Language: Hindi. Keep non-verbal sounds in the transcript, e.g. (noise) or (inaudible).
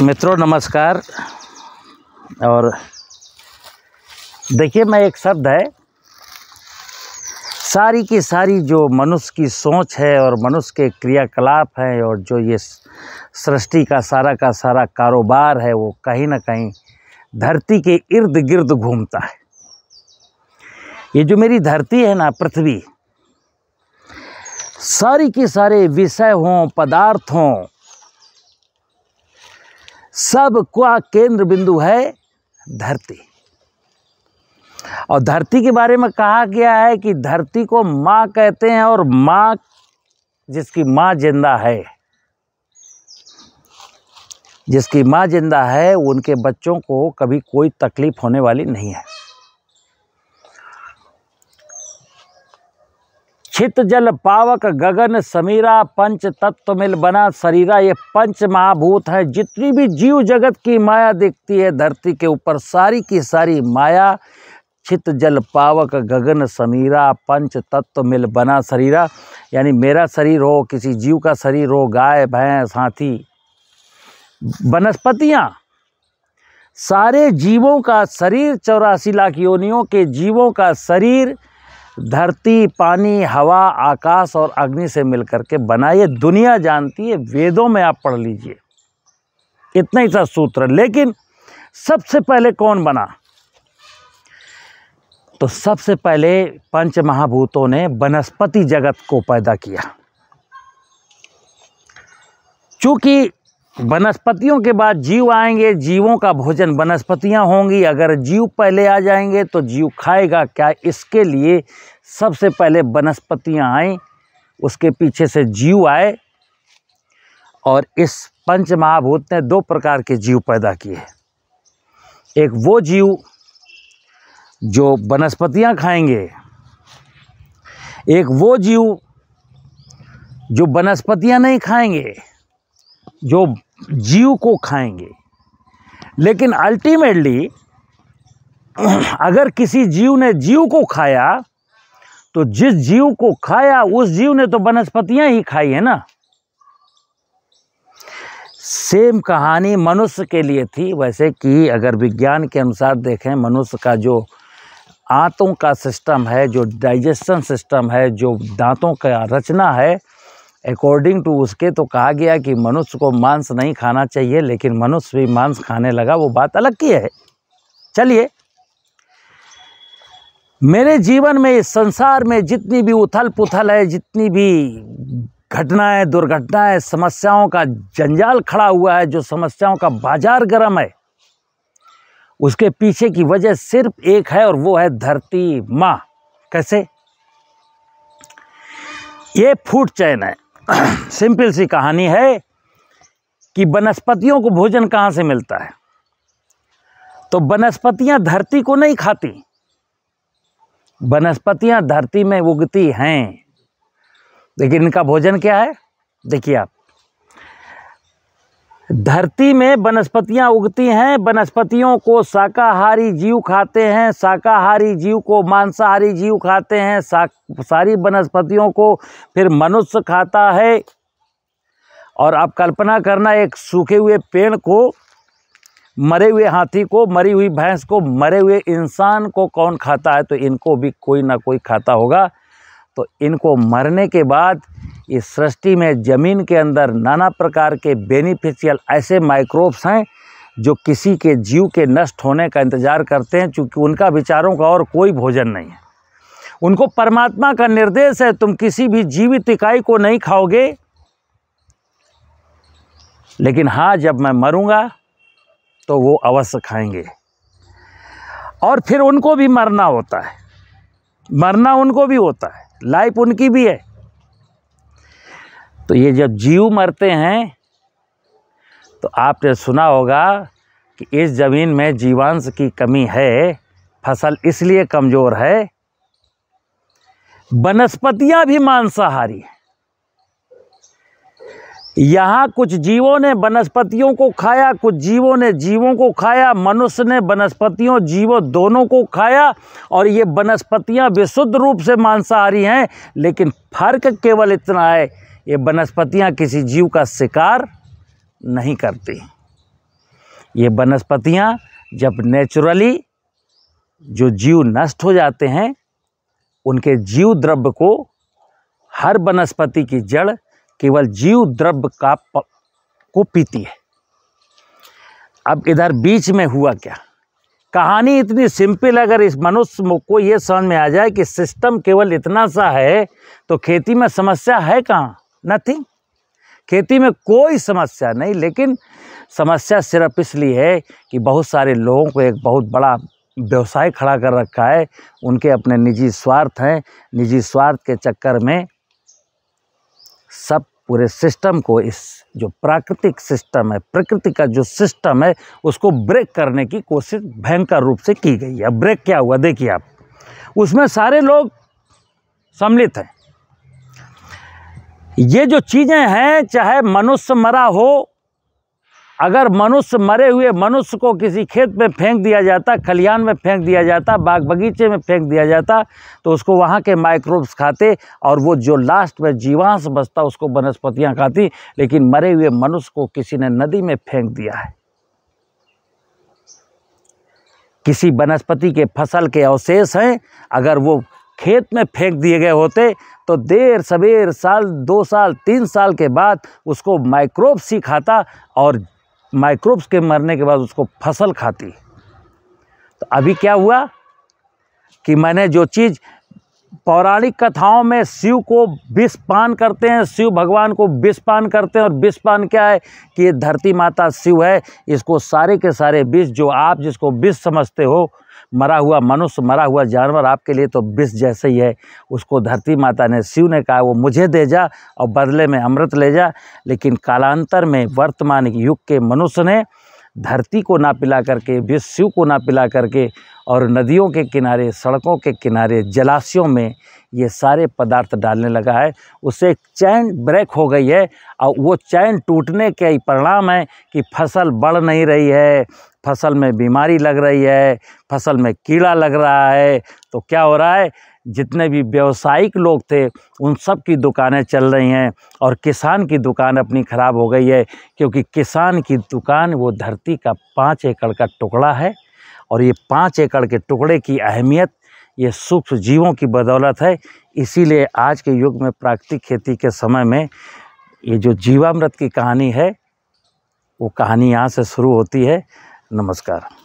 मित्रों नमस्कार और देखिए मैं एक शब्द है सारी की सारी जो मनुष्य की सोच है और मनुष्य के क्रियाकलाप हैं और जो ये सृष्टि का सारा का सारा कारोबार है वो कहीं ना कहीं धरती के इर्द गिर्द घूमता है ये जो मेरी धरती है ना पृथ्वी सारी की सारे विषय हों पदार्थ हों सब का केंद्र बिंदु है धरती और धरती के बारे में कहा गया है कि धरती को माँ कहते हैं और माँ जिसकी माँ जिंदा है जिसकी माँ जिंदा है उनके बच्चों को कभी कोई तकलीफ होने वाली नहीं है छित जल पावक गगन समीरा पंच तत्व मिल बना शरीरा ये पंच महाभूत है जितनी भी जीव जगत की माया दिखती है धरती के ऊपर सारी की सारी माया छित जल पावक गगन समीरा पंच तत्व मिल बना शरीरा यानी मेरा शरीर हो किसी जीव का शरीर हो गाय भैंस हाथी वनस्पतियाँ सारे जीवों का शरीर चौरासी लाख योनियों के जीवों का शरीर धरती पानी हवा आकाश और अग्नि से मिलकर के बना ये दुनिया जानती है वेदों में आप पढ़ लीजिए इतना ही सा सूत्र लेकिन सबसे पहले कौन बना तो सबसे पहले पंच महाभूतों ने वनस्पति जगत को पैदा किया चूंकि वनस्पतियों के बाद जीव आएंगे जीवों का भोजन वनस्पतियां होंगी अगर जीव पहले आ जाएंगे तो जीव खाएगा क्या इसके लिए सबसे पहले वनस्पतियां आएँ उसके पीछे से जीव आए और इस पंच महाभूत ने दो प्रकार के जीव पैदा किए एक वो जीव जो वनस्पतियां खाएंगे एक वो जीव जो वनस्पतियां नहीं खाएंगे जो जीव को खाएंगे लेकिन अल्टीमेटली अगर किसी जीव ने जीव को खाया तो जिस जीव को खाया उस जीव ने तो वनस्पतियां ही खाई है ना सेम कहानी मनुष्य के लिए थी वैसे कि अगर विज्ञान के अनुसार देखें मनुष्य का जो आंतों का सिस्टम है जो डाइजेशन सिस्टम है जो दांतों का रचना है अकॉर्डिंग टू उसके तो कहा गया कि मनुष्य को मांस नहीं खाना चाहिए लेकिन मनुष्य भी मांस खाने लगा वो बात अलग की है चलिए मेरे जीवन में इस संसार में जितनी भी उथल पुथल है जितनी भी घटनाएं दुर्घटनाएं समस्याओं का जंजाल खड़ा हुआ है जो समस्याओं का बाजार गर्म है उसके पीछे की वजह सिर्फ एक है और वो है धरती माँ कैसे ये फूड चैन है (clears throat) सिंपल सी कहानी है कि वनस्पतियों को भोजन कहाँ से मिलता है तो वनस्पतियाँ धरती को नहीं खाती वनस्पतियाँ धरती में उगती हैं लेकिन इनका भोजन क्या है देखिए आप धरती में वनस्पतियाँ उगती हैं वनस्पतियों को शाकाहारी जीव खाते हैं शाकाहारी जीव को मांसाहारी जीव खाते हैं सारी वनस्पतियों को फिर मनुष्य खाता है और आप कल्पना करना एक सूखे हुए पेड़ को मरे हुए हाथी को मरी हुई भैंस को मरे हुए इंसान को कौन खाता है तो इनको भी कोई ना कोई खाता होगा तो इनको मरने के बाद इस सृष्टि में ज़मीन के अंदर नाना प्रकार के बेनिफिशियल ऐसे माइक्रोब्स हैं जो किसी के जीव के नष्ट होने का इंतज़ार करते हैं क्योंकि उनका विचारों का और कोई भोजन नहीं है उनको परमात्मा का निर्देश है तुम किसी भी जीवित इकाई को नहीं खाओगे लेकिन हाँ जब मैं मरूँगा तो वो अवश्य खाएंगे और फिर उनको भी मरना होता है मरना उनको भी होता है लाइफ उनकी भी है तो ये जब जीव मरते हैं तो आपने सुना होगा कि इस ज़मीन में जीवांश की कमी है फसल इसलिए कमज़ोर है वनस्पतियाँ भी मांसाहारी हैं यहाँ कुछ जीवों ने वनस्पतियों को खाया कुछ जीवों ने जीवों को खाया मनुष्य ने वनस्पतियों जीवों दोनों को खाया और ये वनस्पतियाँ विशुद्ध रूप से मांसाहारी हैं लेकिन फर्क केवल इतना है ये वनस्पतियाँ किसी जीव का शिकार नहीं करती ये वनस्पतियाँ जब नेचुरली जो जीव नष्ट हो जाते हैं उनके जीव द्रव्य को हर वनस्पति की जड़ केवल जीव द्रव्य का प, को पीती है अब इधर बीच में हुआ क्या कहानी इतनी सिंपल अगर इस मनुष्य को ये समझ में आ जाए कि सिस्टम केवल इतना सा है तो खेती में समस्या है कहाँ नथिंग खेती में कोई समस्या नहीं लेकिन समस्या सिर्फ इसलिए है कि बहुत सारे लोगों को एक बहुत बड़ा व्यवसाय खड़ा कर रखा है उनके अपने निजी स्वार्थ हैं निजी स्वार्थ के चक्कर में सब पूरे सिस्टम को इस जो प्राकृतिक सिस्टम है प्रकृति का जो सिस्टम है उसको ब्रेक करने की कोशिश भयंकर रूप से की गई है ब्रेक क्या हुआ देखिए आप उसमें सारे लोग सम्मिलित हैं ये जो चीज़ें हैं चाहे मनुष्य मरा हो अगर मनुष्य मरे हुए मनुष्य को किसी खेत में फेंक दिया जाता खलिहान में फेंक दिया जाता बाग बगीचे में फेंक दिया जाता तो उसको वहाँ के माइक्रोब्स खाते और वो जो लास्ट में जीवांश बचता उसको वनस्पतियाँ खाती लेकिन मरे हुए मनुष्य को किसी ने नदी में फेंक दिया है किसी वनस्पति के फसल के अवशेष हैं अगर वो खेत में फेंक दिए गए होते तो देर सवेर साल दो साल तीन साल के बाद उसको माइक्रोब्स ही खाता और माइक्रोब्स के मरने के बाद उसको फसल खाती तो अभी क्या हुआ कि मैंने जो चीज़ पौराणिक कथाओं में शिव को विष पान करते हैं शिव भगवान को विष पान करते हैं और विष पान क्या है कि ये धरती माता शिव है इसको सारे के सारे विष जो आप जिसको विष समझते हो मरा हुआ मनुष्य मरा हुआ जानवर आपके लिए तो विष जैसे ही है उसको धरती माता ने शिव ने कहा वो मुझे दे जा और बदले में अमृत ले जा लेकिन कालांतर में वर्तमान युग के मनुष्य ने धरती को ना पिला करके विष शिव को ना पिला करके और नदियों के किनारे सड़कों के किनारे जलाशयों में ये सारे पदार्थ डालने लगा है उससे एक चैन ब्रेक हो गई है और वो चैन टूटने के ही परिणाम है कि फसल बढ़ नहीं रही है फसल में बीमारी लग रही है फसल में कीड़ा लग रहा है तो क्या हो रहा है जितने भी व्यावसायिक लोग थे उन सब की दुकानें चल रही हैं और किसान की दुकान अपनी ख़राब हो गई है क्योंकि किसान की दुकान वो धरती का पाँच एकड़ का टुकड़ा है और ये पाँच एकड़ के टुकड़े की अहमियत ये सूक्ष्म जीवों की बदौलत है इसीलिए आज के युग में प्राकृतिक खेती के समय में ये जो जीवामृत की कहानी है वो कहानी यहाँ से शुरू होती है नमस्कार